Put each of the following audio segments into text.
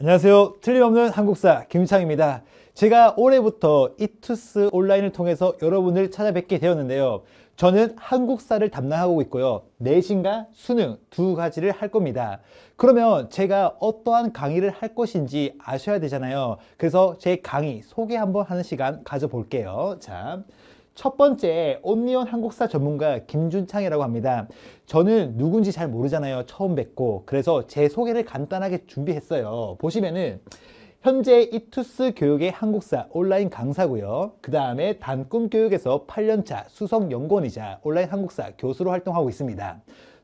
안녕하세요. 틀림없는 한국사 김창입니다. 제가 올해부터 이투스 온라인을 통해서 여러분을 찾아뵙게 되었는데요. 저는 한국사를 담당하고 있고요. 내신과 수능 두 가지를 할 겁니다. 그러면 제가 어떠한 강의를 할 것인지 아셔야 되잖아요. 그래서 제 강의 소개 한번 하는 시간 가져볼게요. 자, 첫 번째 온리언 한국사 전문가 김준창이라고 합니다. 저는 누군지 잘 모르잖아요. 처음 뵙고 그래서 제 소개를 간단하게 준비했어요. 보시면은 현재 이투스 교육의 한국사 온라인 강사고요. 그 다음에 단꿈 교육에서 8년차 수석 연구원이자 온라인 한국사 교수로 활동하고 있습니다.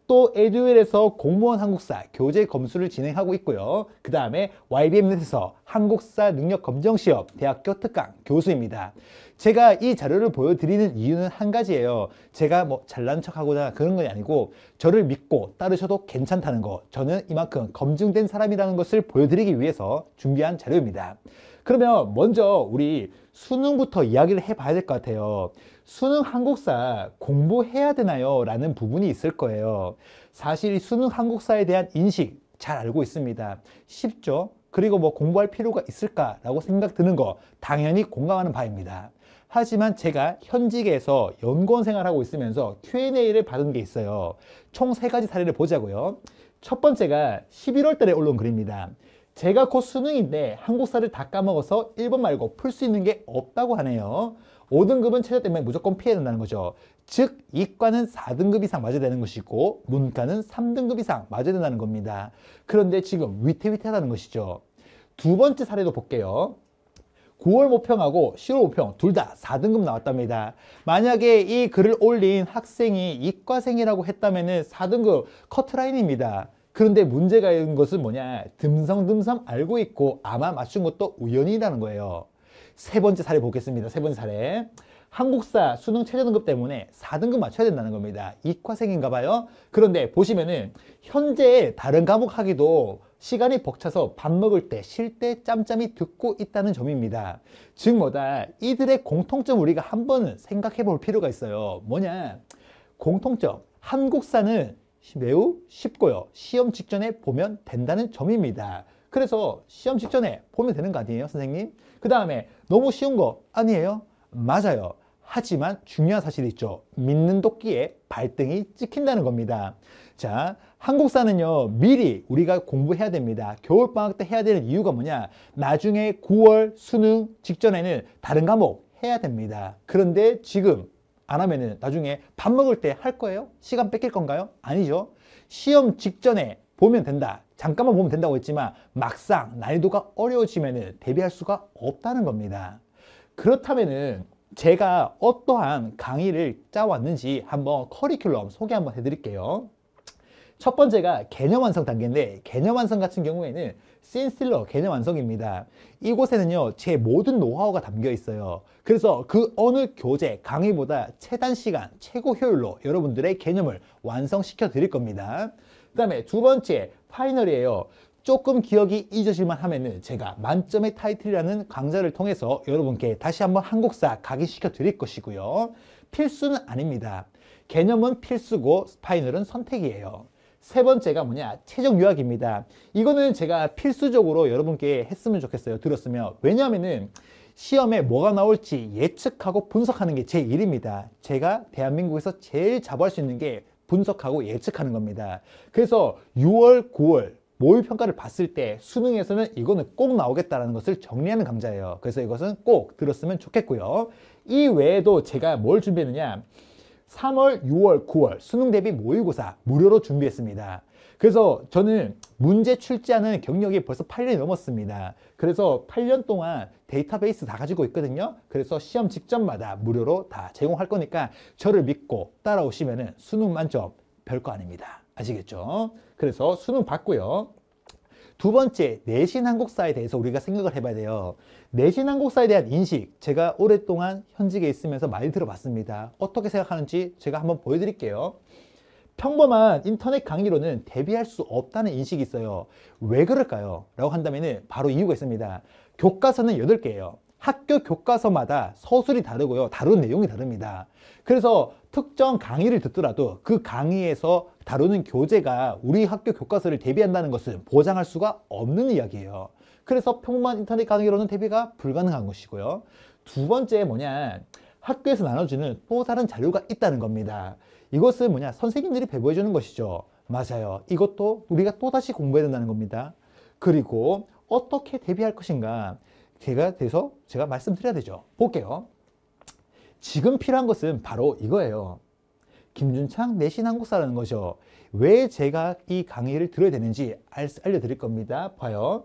또 에듀윌에서 공무원 한국사 교재 검수를 진행하고 있고요. 그 다음에 YBM넷에서 한국사 능력 검정 시험 대학교 특강 교수입니다. 제가 이 자료를 보여드리는 이유는 한 가지예요. 제가 뭐 잘난 척하고나 그런 건 아니고 저를 믿고 따르셔도 괜찮다는 거 저는 이만큼 검증된 사람이라는 것을 보여드리기 위해서 준비한 자료입니다. 그러면 먼저 우리 수능부터 이야기를 해봐야 될 것 같아요. 수능 한국사 공부해야 되나요? 라는 부분이 있을 거예요. 사실 수능 한국사에 대한 인식 잘 알고 있습니다. 쉽죠? 그리고 뭐 공부할 필요가 있을까라고 생각 드는 거 당연히 공감하는 바입니다. 하지만 제가 현직에서 연구원 생활하고 있으면서 Q&A를 받은 게 있어요. 총 세 가지 사례를 보자고요. 첫 번째가 11월 달에 올라온 글입니다. 제가 곧 수능인데 한국사를 다 까먹어서 1번 말고 풀 수 있는 게 없다고 하네요. 5등급은 체제 때문에 무조건 피해야 된다는 거죠. 즉 이과는 4등급 이상 맞아야 되는 것이고 문과는 3등급 이상 맞아야 된다는 겁니다. 그런데 지금 위태위태하다는 것이죠. 두 번째 사례도 볼게요. 9월 모평하고 10월 모평 둘 다 4등급 나왔답니다. 만약에 이 글을 올린 학생이 이과생이라고 했다면 4등급 커트라인입니다. 그런데 문제가 있는 것은 뭐냐 듬성듬성 알고 있고 아마 맞춘 것도 우연이라는 거예요 세 번째 사례 보겠습니다 세 번째 사례 한국사 수능 최저등급 때문에 4등급 맞춰야 된다는 겁니다 이과생인가 봐요 그런데 보시면은 현재 다른 과목 하기도 시간이 벅차서 밥 먹을 때 쉴 때 짬짬이 듣고 있다는 점입니다 즉 뭐다 이들의 공통점 우리가 한번 생각해 볼 필요가 있어요 뭐냐 공통점 한국사는 매우 쉽고요. 시험 직전에 보면 된다는 점입니다. 그래서 시험 직전에 보면 되는 거 아니에요, 선생님? 그 다음에 너무 쉬운 거 아니에요? 맞아요. 하지만 중요한 사실이 있죠. 믿는 도끼에 발등이 찍힌다는 겁니다. 자, 한국사는요, 미리 우리가 공부해야 됩니다. 겨울방학 때 해야 되는 이유가 뭐냐? 나중에 9월 수능 직전에는 다른 과목 해야 됩니다. 그런데 지금 안 하면은 나중에 밥 먹을 때 할 거예요? 시간 뺏길 건가요? 아니죠. 시험 직전에 보면 된다. 잠깐만 보면 된다고 했지만 막상 난이도가 어려워지면은 대비할 수가 없다는 겁니다. 그렇다면은 제가 어떠한 강의를 짜왔는지 한번 커리큘럼 소개 한번 해드릴게요. 첫 번째가 개념 완성 단계인데 개념 완성 같은 경우에는 씬스틸러 개념 완성입니다. 이곳에는요 제 모든 노하우가 담겨 있어요. 그래서 그 어느 교재 강의보다 최단 시간 최고 효율로 여러분들의 개념을 완성시켜 드릴 겁니다. 그 다음에 두 번째 파이널이에요. 조금 기억이 잊어질만 하면은 제가 만점의 타이틀이라는 강좌를 통해서 여러분께 다시 한번 한국사 각인시켜 드릴 것이고요. 필수는 아닙니다. 개념은 필수고 파이널은 선택이에요. 세 번째가 뭐냐 최종 유학입니다 이거는 제가 필수적으로 여러분께 했으면 좋겠어요 들었으면 왜냐면은 시험에 뭐가 나올지 예측하고 분석하는 게 제 일입니다 제가 대한민국에서 제일 자부할 수 있는 게 분석하고 예측하는 겁니다 그래서 6월 9월 모의평가를 봤을 때 수능에서는 이거는 꼭나오겠다는 것을 정리하는 강좌예요 그래서 이것은 꼭 들었으면 좋겠고요 이 외에도 제가 뭘 준비했느냐 3월, 6월, 9월 수능 대비 모의고사 무료로 준비했습니다. 그래서 저는 문제 출제하는 경력이 벌써 8년이 넘었습니다. 그래서 8년 동안 데이터베이스 다 가지고 있거든요. 그래서 시험 직전마다 무료로 다 제공할 거니까 저를 믿고 따라오시면 수능 만점 별거 아닙니다. 아시겠죠? 그래서 수능 봤고요. 두 번째, 내신 한국사에 대해서 우리가 생각을 해봐야 돼요. 내신 한국사에 대한 인식, 제가 오랫동안 현직에 있으면서 많이 들어봤습니다. 어떻게 생각하는지 제가 한번 보여드릴게요. 평범한 인터넷 강의로는 대비할 수 없다는 인식이 있어요. 왜 그럴까요? 라고 한다면 바로 이유가 있습니다. 교과서는 8개예요. 학교 교과서마다 서술이 다르고요. 다룬 내용이 다릅니다. 그래서 특정 강의를 듣더라도 그 강의에서 다루는 교재가 우리 학교 교과서를 대비한다는 것을 보장할 수가 없는 이야기예요. 그래서 평범한 인터넷 강의로는 대비가 불가능한 것이고요. 두 번째 뭐냐 학교에서 나눠주는 또 다른 자료가 있다는 겁니다. 이것은 뭐냐 선생님들이 배부해 주는 것이죠. 맞아요. 이것도 우리가 또다시 공부해야 된다는 겁니다. 그리고 어떻게 대비할 것인가 제가 돼서 제가 말씀드려야 되죠. 볼게요. 지금 필요한 것은 바로 이거예요. 김준창 내신 한국사라는 거죠. 왜 제가 이 강의를 들어야 되는지 알려드릴 겁니다. 봐요.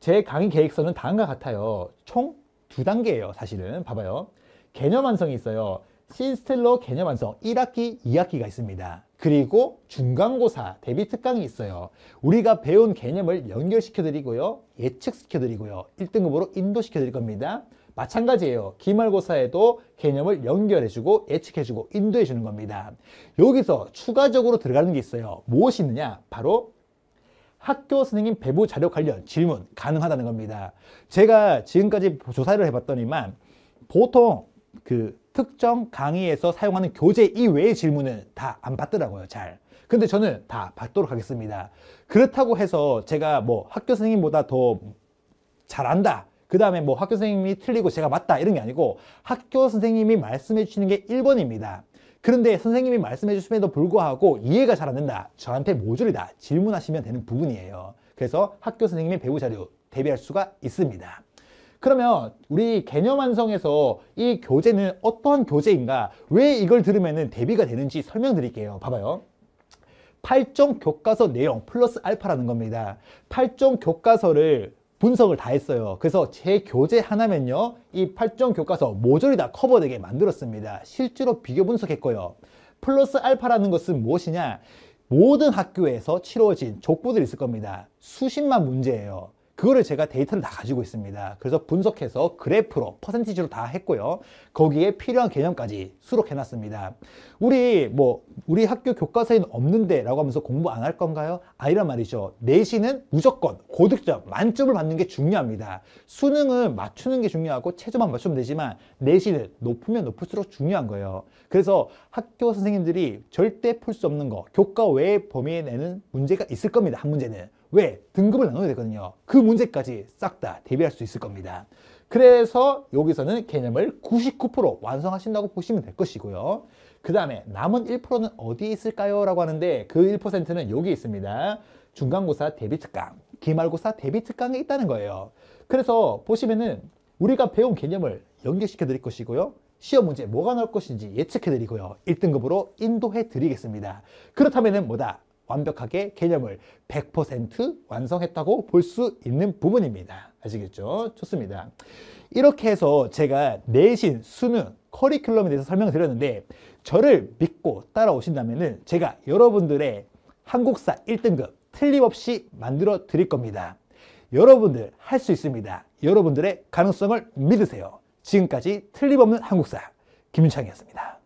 제 강의 계획서는 다음과 같아요. 총 두 단계예요. 사실은. 봐봐요. 개념 완성이 있어요. 신스텔러 개념 완성 1학기, 2학기가 있습니다. 그리고 중간고사, 대비 특강이 있어요. 우리가 배운 개념을 연결시켜 드리고요. 예측시켜 드리고요. 1등급으로 인도시켜 드릴 겁니다. 마찬가지예요. 기말고사에도 개념을 연결해주고 예측해주고 인도해주는 겁니다. 여기서 추가적으로 들어가는 게 있어요. 무엇이 있느냐? 바로 학교 선생님 배부 자료 관련 질문 가능하다는 겁니다. 제가 지금까지 조사를 해봤더니만 보통 그 특정 강의에서 사용하는 교재 이외의 질문은 다 안 받더라고요 잘 근데 저는 다 받도록 하겠습니다 그렇다고 해서 제가 뭐 학교 선생님보다 더 잘한다 그 다음에 뭐 학교 선생님이 틀리고 제가 맞다 이런 게 아니고 학교 선생님이 말씀해 주시는 게 1번입니다 그런데 선생님이 말씀해 주심에도 불구하고 이해가 잘 안 된다 저한테 모조리 다 질문하시면 되는 부분이에요 그래서 학교 선생님의 배우 자료 대비할 수가 있습니다 그러면 우리 개념 완성에서 이 교재는 어떠한 교재인가 왜 이걸 들으면 대비가 되는지 설명드릴게요 봐봐요 8종 교과서 내용 플러스 알파라는 겁니다 8종 교과서를 분석을 다 했어요 그래서 제 교재 하나면요 이 8종 교과서 모조리 다 커버되게 만들었습니다 실제로 비교 분석했고요 플러스 알파라는 것은 무엇이냐 모든 학교에서 치러진 족보들이 있을 겁니다 수십만 문제예요 그거를 제가 데이터를 다 가지고 있습니다. 그래서 분석해서 그래프로 퍼센티지로 다 했고요. 거기에 필요한 개념까지 수록해 놨습니다. 우리 뭐 우리 학교 교과서에는 없는데라고 하면서 공부 안 할 건가요? 아니란 말이죠. 내신은 무조건 고득점, 만점을 받는 게 중요합니다. 수능은 맞추는 게 중요하고 최저만 맞추면 되지만 내신은 높으면 높을수록 중요한 거예요. 그래서 학교 선생님들이 절대 풀 수 없는 거, 교과 외의 범위에 내는 문제가 있을 겁니다. 한 문제는. 왜? 등급을 나눠야 되거든요. 그 문제까지 싹 다 대비할 수 있을 겁니다. 그래서 여기서는 개념을 99% 완성하신다고 보시면 될 것이고요. 그 다음에 남은 1%는 어디에 있을까요? 라고 하는데 그 1%는 여기 있습니다. 중간고사 대비 특강, 기말고사 대비 특강에 있다는 거예요. 그래서 보시면은 우리가 배운 개념을 연결시켜 드릴 것이고요. 시험 문제 뭐가 나올 것인지 예측해 드리고요. 1등급으로 인도해 드리겠습니다. 그렇다면은 뭐다? 완벽하게 개념을 100% 완성했다고 볼 수 있는 부분입니다. 아시겠죠? 좋습니다. 이렇게 해서 제가 내신, 수능, 커리큘럼에 대해서 설명을 드렸는데 저를 믿고 따라오신다면 제가 여러분들의 한국사 1등급 틀림없이 만들어 드릴 겁니다. 여러분들 할 수 있습니다. 여러분들의 가능성을 믿으세요. 지금까지 틀림없는 한국사 김윤창이었습니다.